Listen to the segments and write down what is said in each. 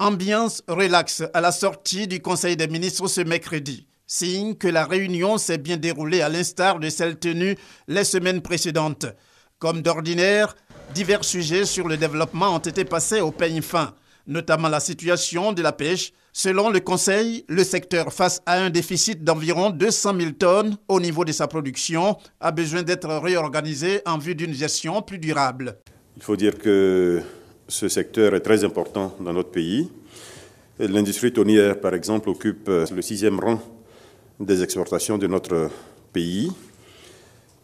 Ambiance relaxe à la sortie du Conseil des ministres ce mercredi. Signe que la réunion s'est bien déroulée à l'instar de celle tenue les semaines précédentes. Comme d'ordinaire, divers sujets sur le développement ont été passés au peigne fin, notamment la situation de la pêche. Selon le Conseil, le secteur, face à un déficit d'environ 200 000 tonnes au niveau de sa production, a besoin d'être réorganisé en vue d'une gestion plus durable. Il faut dire que ce secteur est très important dans notre pays. L'industrie tonnière, par exemple, occupe euh, le sixième rang des exportations de notre pays.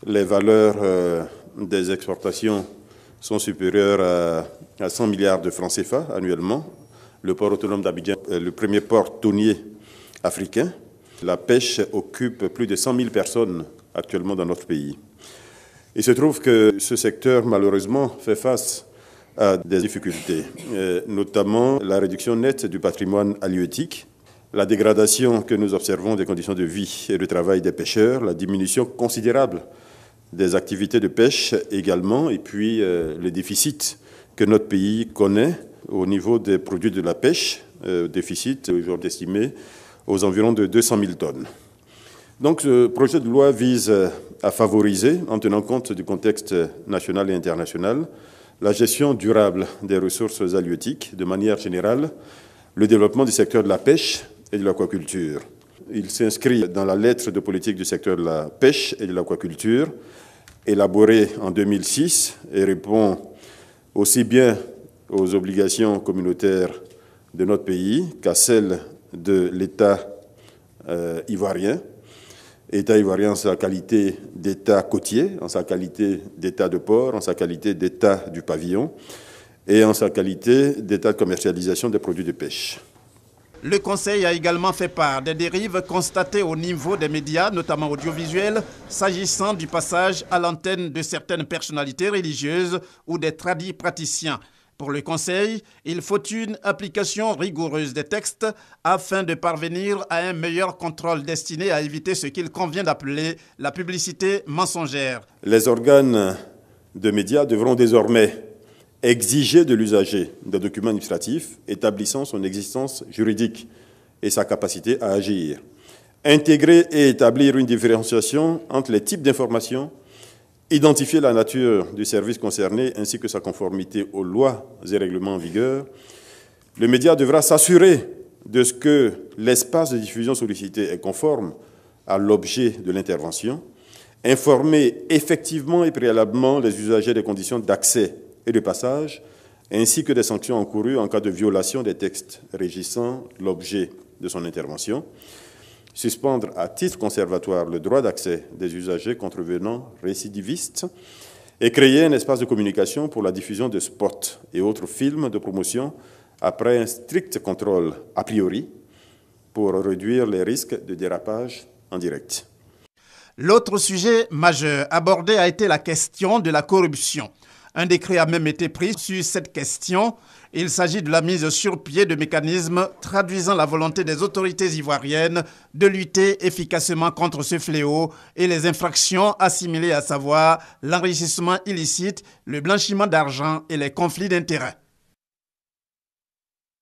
Les valeurs euh, des exportations sont supérieures à 100 milliards de francs CFA annuellement. Le port autonome d'Abidjan est le premier port tonnier africain. La pêche occupe plus de 100 000 personnes actuellement dans notre pays. Il se trouve que ce secteur, malheureusement, fait face à des difficultés, euh, notamment la réduction nette du patrimoine halieutique, la dégradation que nous observons des conditions de vie et de travail des pêcheurs, la diminution considérable des activités de pêche également, et puis euh, les déficits que notre pays connaît au niveau des produits de la pêche, euh, déficit aujourd'hui estimé aux environs de 200 000 tonnes. Donc ce projet de loi vise à favoriser, en tenant compte du contexte national et international, la gestion durable des ressources halieutiques de manière générale, le développement du secteur de la pêche et de l'aquaculture. Il s'inscrit dans la lettre de politique du secteur de la pêche et de l'aquaculture, élaborée en 2006, et répond aussi bien aux obligations communautaires de notre pays qu'à celles de l'État euh, ivoirien. État ivoirien en sa qualité d'État côtier, en sa qualité d'État de port, en sa qualité d'État du pavillon et en sa qualité d'État de commercialisation des produits de pêche. Le Conseil a également fait part des dérives constatées au niveau des médias, notamment audiovisuels, s'agissant du passage à l'antenne de certaines personnalités religieuses ou des tradis praticiens. Pour le Conseil, il faut une application rigoureuse des textes afin de parvenir à un meilleur contrôle destiné à éviter ce qu'il convient d'appeler la publicité mensongère. Les organes de médias devront désormais exiger de l'usager des documents administratifs établissant son existence juridique et sa capacité à agir. Intégrer et établir une différenciation entre les types d'informations identifier la nature du service concerné ainsi que sa conformité aux lois et règlements en vigueur. Le média devra s'assurer de ce que l'espace de diffusion sollicité est conforme à l'objet de l'intervention, informer effectivement et préalablement les usagers des conditions d'accès et de passage, ainsi que des sanctions encourues en cas de violation des textes régissant l'objet de son intervention, suspendre à titre conservatoire le droit d'accès des usagers contrevenants récidivistes et créer un espace de communication pour la diffusion de spots et autres films de promotion après un strict contrôle a priori pour réduire les risques de dérapage en direct. L'autre sujet majeur abordé a été la question de la corruption. Un décret a même été pris sur cette question. Il s'agit de la mise sur pied de mécanismes traduisant la volonté des autorités ivoiriennes de lutter efficacement contre ce fléau et les infractions assimilées à savoir l'enrichissement illicite, le blanchiment d'argent et les conflits d'intérêts.